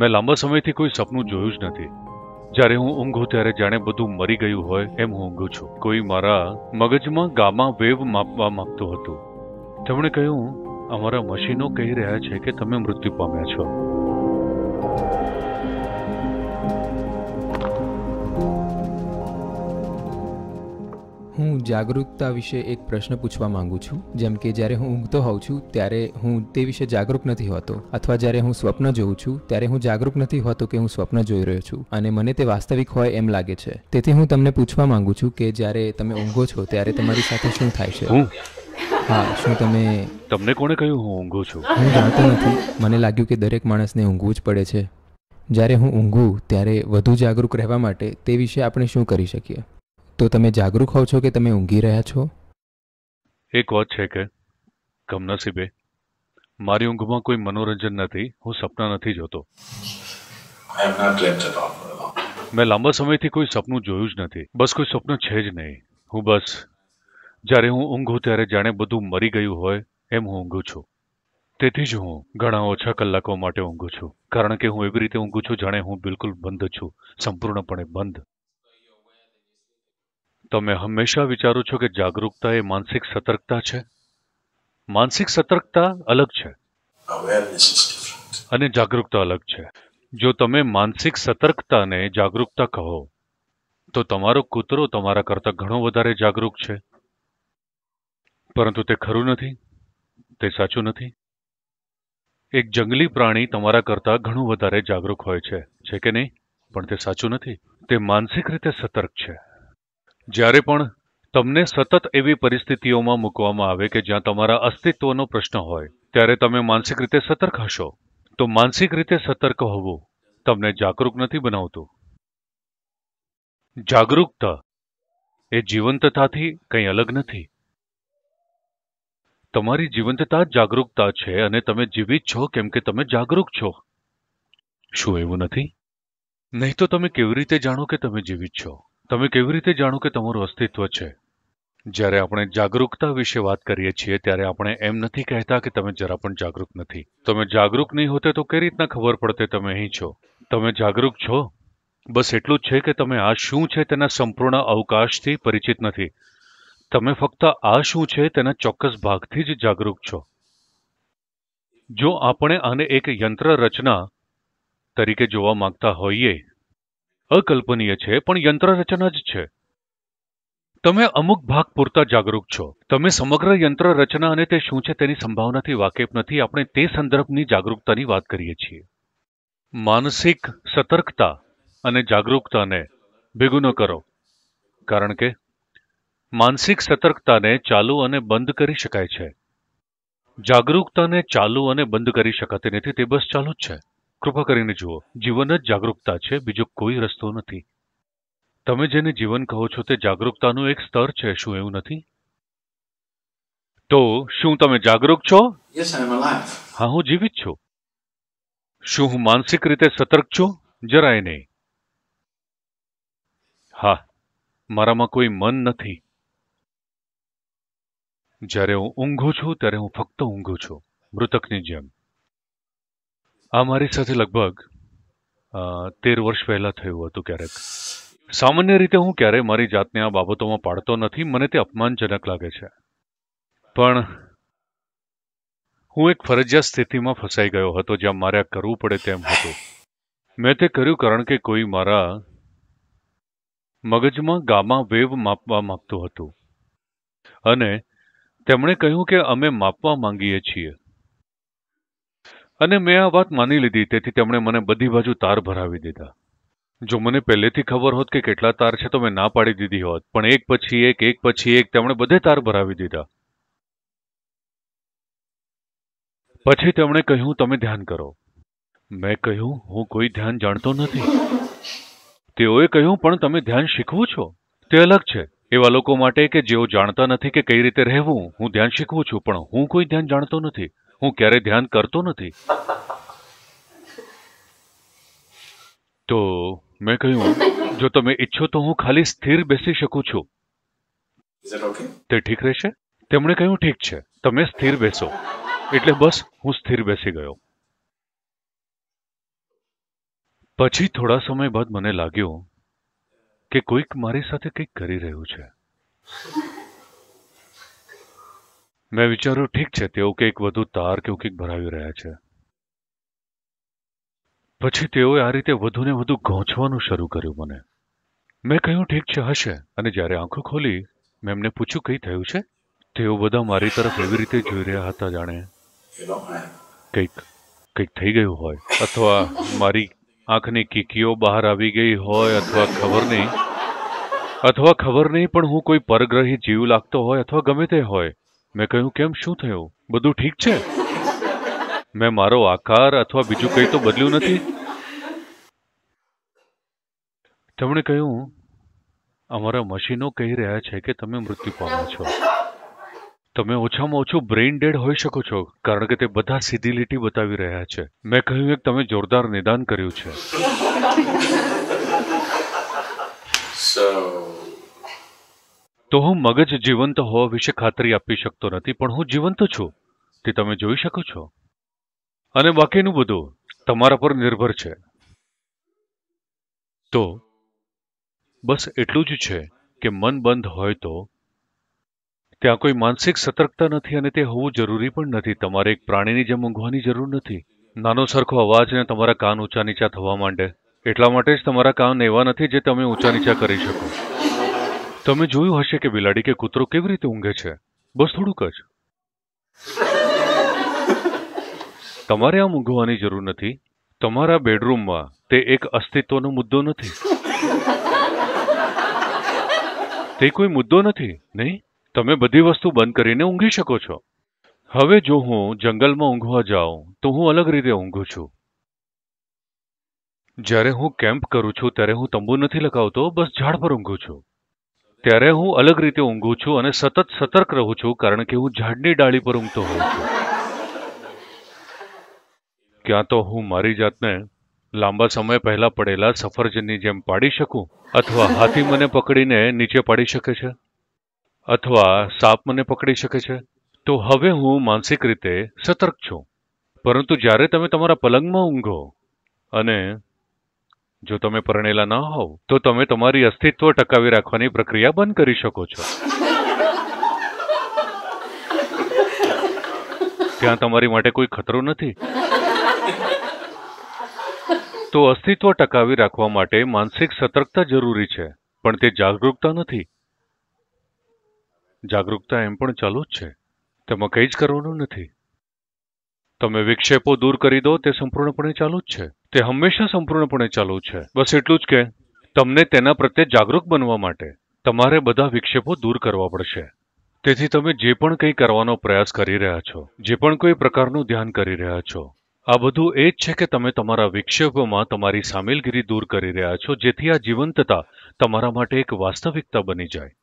મેં લાંબા સમયથી કોઈ સપનું જોયું જ નથી જ્યારે હું ઊંઘું ત્યારે જાણે બધું મરી ગયું હોય એમ હું ઊંઘું છું કોઈ મારા મગજમાં ગામા વેવ માપવા માંગતું હતું તેમણે કહ્યું અમારા મશીનો કહી રહ્યા છે કે તમે મૃત્યુ પામ્યા છો જાગૃતતા વિશે એક પ્રશ્ન પૂછવા માંગુ છું જેમ કે જ્યારે હું ઊંઘતો હોઉં છું ત્યારે હું તે વિશે જાગૃત નથી હોતો અથવા જ્યારે હું સ્વપ્ન જોઉં છું ત્યારે હું જાગૃત નથી હોતો કે હું સ્વપ્ન જોઈ રહ્યો છું અને મને તે વાસ્તવિક હોય એમ લાગે છે તેથી હું તમને પૂછવા માંગુ છું કે જ્યારે તમે ઊંઘો છો ત્યારે તમારી સાથે શું થાય છે હા શું તમે તમને કોણે કહ્યું હું ઊંઘું છું હું જાણતો નથી મને લાગ્યું કે દરેક માણસને ઊંઘવું જ પડે છે જ્યારે હું ઊંઘું ત્યારે વધુ જાગૃત રહેવા માટે તે વિશે આપણે શું કરી શકીએ તો તમે જાગૃત હોવ છો કે તમે ઊંઘી રહ્યા છો એક વાત છે કે કમનસીબે મારી ઊંઘમાં કોઈ મનોરંજન નથી હું સપના નથી જોતો મેં લાંબા સમયથી કોઈ સપનું જોયું જ નથી બસ કોઈ સપનું છે જ નહીં હું બસ જ્યારે હું ઊંઘું ત્યારે જાણે બધું મરી ગયું હોય એમ હું ઊંઘું છું તેથી જ હું ઘણા ઓછા કલાકો માટે ઊંઘું છું કારણ કે હું એવી રીતે ઊંઘું છું જાણે હું બિલકુલ બંધ છું સંપૂર્ણપણે બંધ તમે હંમેશા વિચારો છો કે જાગરૂકતા એ માનસિક સતર્કતા છે માનસિક સતર્કતા અલગ છે અને જાગરૂકતા અલગ છે જો તમે માનસિક સતર્કતાને જાગરૂકતા કહો તો તમારો કૂતરો તમારા કરતાં ઘણો વધારે જાગરૂક છે પરંતુ તે ખરું નથી તે સાચું નથી એક જંગલી પ્રાણી તમારા કરતાં ઘણું વધારે જાગરૂક હોય છે છે કે નહીં પણ તે સાચું નથી તે માનસિક રીતે સતર્ક છે જ્યારે પણ તમને સતત એવી પરિસ્થિતિઓમાં મૂકવામાં આવે કે જ્યાં તમારા અસ્તિત્વનો પ્રશ્ન હોય ત્યારે તમે માનસિક રીતે સતર્ક હશો તો માનસિક રીતે સતર્ક હોવું તમને જાગૃત નથી બનાવતું જાગરૂકતા એ જીવંતતાથી કંઈ અલગ નથી તમારી જીવંતતા જાગરૂકતા છે અને તમે જીવિત છો કેમ કે તમે જાગૃત છો શું એવું નથી નહીં તો તમે કેવી રીતે જાણો કે તમે જીવિત છો તમે કેવી રીતે જાણો કે તમારું અસ્તિત્વ છે જ્યારે આપણે જાગૃતતા વિશે વાત કરીએ છીએ ત્યારે આપણે એમ નથી કહેતા કે તમે જરા પણ જાગૃત નથી તમે જાગૃત નહીં હોતે તો કઈ રીતના ખબર પડતે તમે અહીં છો તમે જાગૃત છો બસ એટલું જ છે કે તમે આ શું છે તેના સંપૂર્ણ અવકાશથી પરિચિત નથી તમે ફક્ત આ શું છે તેના ચોક્કસ ભાગથી જ જાગૃત છો જો આપણે આને એક યંત્ર રચના તરીકે જોવા માંગતા હોઈએ અકલ્પનીય છે પણ યંત્રરચના જ છે તમે અમુક ભાગ પૂરતા જાગરૂક છો તમે સમગ્ર યંત્ર રચના અને તે શું છે તેની સંભાવનાથી વાકેફ નથી આપણે તે સંદર્ભની જાગરૂકતાની વાત કરીએ છીએ માનસિક સતર્કતા અને જાગરૂકતાને ભેગું ન કરો કારણ કે માનસિક સતર્કતાને ચાલુ અને બંધ કરી શકાય છે જાગરૂકતાને ચાલુ અને બંધ કરી શકાતી નથી તે બસ ચાલુ જ છે કૃપા કરીને જુઓ જીવન જ જાગરૂકતા છે બીજો કોઈ રસ્તો નથી તમે જેને જીવન કહો છો તે જાગરૂકતાનું એક સ્તર છે શું એવું નથી તો શું તમે જાગરૂક છો હા હું જીવિત છું શું હું માનસિક રીતે સતર્ક છું જરાય નહીં હા મારામાં કોઈ મન નથી જ્યારે હું ઊંઘું છું ત્યારે હું ફક્ત ઊંઘું છું મૃતકની જેમ આ મારી સાથે લગભગ તેર વર્ષ પહેલાં થયું હતું ક્યારેક સામાન્ય રીતે હું ક્યારેય મારી જાતને આ બાબતોમાં પાડતો નથી મને તે અપમાનજનક લાગે છે પણ હું એક ફરજિયાત સ્થિતિમાં ફસાઈ ગયો હતો જ્યાં મારે આ કરવું પડે તેમ હતું મેં તે કર્યું કારણ કે કોઈ મારા મગજમાં ગામા વેવ માપવા માગતું હતું અને તેમણે કહ્યું કે અમે માપવા માંગીએ છીએ અને મેં આ વાત માની લીધી તેથી તેમણે મને બધી બાજુ તાર ભરાવી દીધા જો મને પહેલેથી ખબર હોત કે કેટલા તાર છે તો મેં ના પાડી દીધી હોત પણ એક પછી એક એક પછી એક તેમણે બધે તાર ભરાવી દીધા પછી તેમણે કહ્યું તમે ધ્યાન કરો મેં કહ્યું હું કોઈ ધ્યાન જાણતો નથી તેઓએ કહ્યું પણ તમે ધ્યાન શીખવું છો તે અલગ છે એવા લોકો માટે કે જેઓ જાણતા નથી કે કઈ રીતે રહેવું હું ધ્યાન શીખવું છું પણ હું કોઈ ધ્યાન જાણતો નથી હું ક્યારેય ધ્યાન કરતો નથી તો મેં કહ્યું જો તમે ઈચ્છો તો હું ખાલી સ્થિર બેસી શકું છું તે ઠીક રહેશે તેમણે કહ્યું ઠીક છે તમે સ્થિર બેસો એટલે બસ હું સ્થિર બેસી ગયો પછી થોડા સમય બાદ મને લાગ્યું કે કોઈક મારી સાથે કંઈક કરી રહ્યું છે મેં વિચાર્યું ઠીક છે તેઓ કંઈક વધુ તાર કે કંઈક ભરાવી રહ્યા છે પછી તેઓએ આ રીતે વધુને વધુ ગોંચવાનું શરૂ કર્યું મને મેં કહ્યું ઠીક છે હશે અને જ્યારે આંખો ખોલી મેં એમને પૂછ્યું કંઈ થયું છે તેઓ બધા મારી તરફ એવી રીતે જોઈ રહ્યા હતા જાણે કંઈક કંઈક થઈ ગયું હોય અથવા મારી આંખની કીકીઓ બહાર આવી ગઈ હોય અથવા ખબર નહીં અથવા ખબર નહીં પણ હું કોઈ પરગ્રહી જીવ લાગતો હોય અથવા ગમે તે હોય મેં કહ્યું કેમ શું થયું બધું ઠીક છે મેં મારો આકાર અથવા બીજું કંઈ તો બદલ્યું નથી તેમણે કહ્યું અમારા મશીનો કહી રહ્યા છે કે તમે મૃત્યુ પામો છો તમે ઓછામાં ઓછું બ્રેઇન ડેડ હોઈ શકો છો કારણ કે તે બધા સીધી લીટી બતાવી રહ્યા છે મેં કહ્યું એક તમે જોરદાર નિદાન કર્યું છે So, તો હું મગજ જીવંત હોવા વિશે ખાતરી આપી શકતો નથી પણ હું જીવંત છું તે તમે જોઈ શકો છો અને બાકીનું બધું તમારા પર નિર્ભર છે તો બસ એટલું જ છે કે મન બંધ હોય તો ત્યાં કોઈ માનસિક સતર્કતા નથી અને તે હોવું જરૂરી પણ નથી તમારે એક પ્રાણીની જેમ ઊંઘવાની જરૂર નથી નાનો સરખો અવાજને તમારા કાન ઊંચા નીચા થવા માંડે એટલા માટે જ તમારા કાન એવા નથી જે તમે ઊંચા નીચા કરી શકો તમે જોયું હશે કે બિલાડી કે કૂતરો કેવી રીતે ઊંઘે છે બસ થોડુંક જ તમારે આમ ઊંઘવાની જરૂર નથી તમારા બેડરૂમમાં તે એક અસ્તિત્વનો મુદ્દો નથી તે કોઈ મુદ્દો નથી નહીં તમે બધી વસ્તુ બંધ કરીને ઊંઘી શકો છો હવે જો હું જંગલમાં ઊંઘવા જાઉં તો હું અલગ રીતે ઊંઘું છું જ્યારે હું કેમ્પ કરું છું ત્યારે હું તંબુ નથી લગાવતો બસ ઝાડ પર ઊંઘું છું ત્યારે હું અલગ રીતે ઊંઘું છું અને સતત સતર્ક રહું છું કારણ કે હું ઝાડની ડાળી પર ઊંઘતો હોઉં છું ક્યાં તો હું મારી જાતને લાંબા સમય પહેલા પડેલા સફરજનની જેમ પાડી શકું અથવા હાથી મને પકડીને નીચે પાડી શકે છે અથવા સાપ મને પકડી શકે છે તો હવે હું માનસિક રીતે સતર્ક છું પરંતુ જ્યારે તમે તમારા પલંગમાં ઊંઘો અને જો તમે પરણેલા ન હોવ તો તમે તમારી અસ્તિત્વ ટકાવી રાખવાની પ્રક્રિયા બંધ કરી શકો છો ત્યાં તમારી માટે કોઈ ખતરો નથી તો અસ્તિત્વ ટકાવી રાખવા માટે માનસિક સતર્કતા જરૂરી છે પણ તે જાગૃતતા નથી જાગૃતતા એમ પણ ચાલુ જ છે તેમાં કંઈ જ કરવાનું નથી તમે વિક્ષેપો દૂર કરી દો તે સંપૂર્ણપણે ચાલુ જ છે તે હંમેશા સંપૂર્ણપણે ચાલુ છે બસ એટલું જ કે તમને તેના પ્રત્યે જાગૃત બનવા માટે તમારે બધા વિક્ષેપો દૂર કરવા પડશે તેથી તમે જે પણ કંઈ કરવાનો પ્રયાસ કરી રહ્યા છો જે પણ કોઈ પ્રકારનું ધ્યાન કરી રહ્યા છો આ બધું એ જ છે કે તમે તમારા વિક્ષેપોમાં તમારી સામેલગીરી દૂર કરી રહ્યા છો જેથી આ જીવંતતા તમારા માટે એક વાસ્તવિકતા બની જાય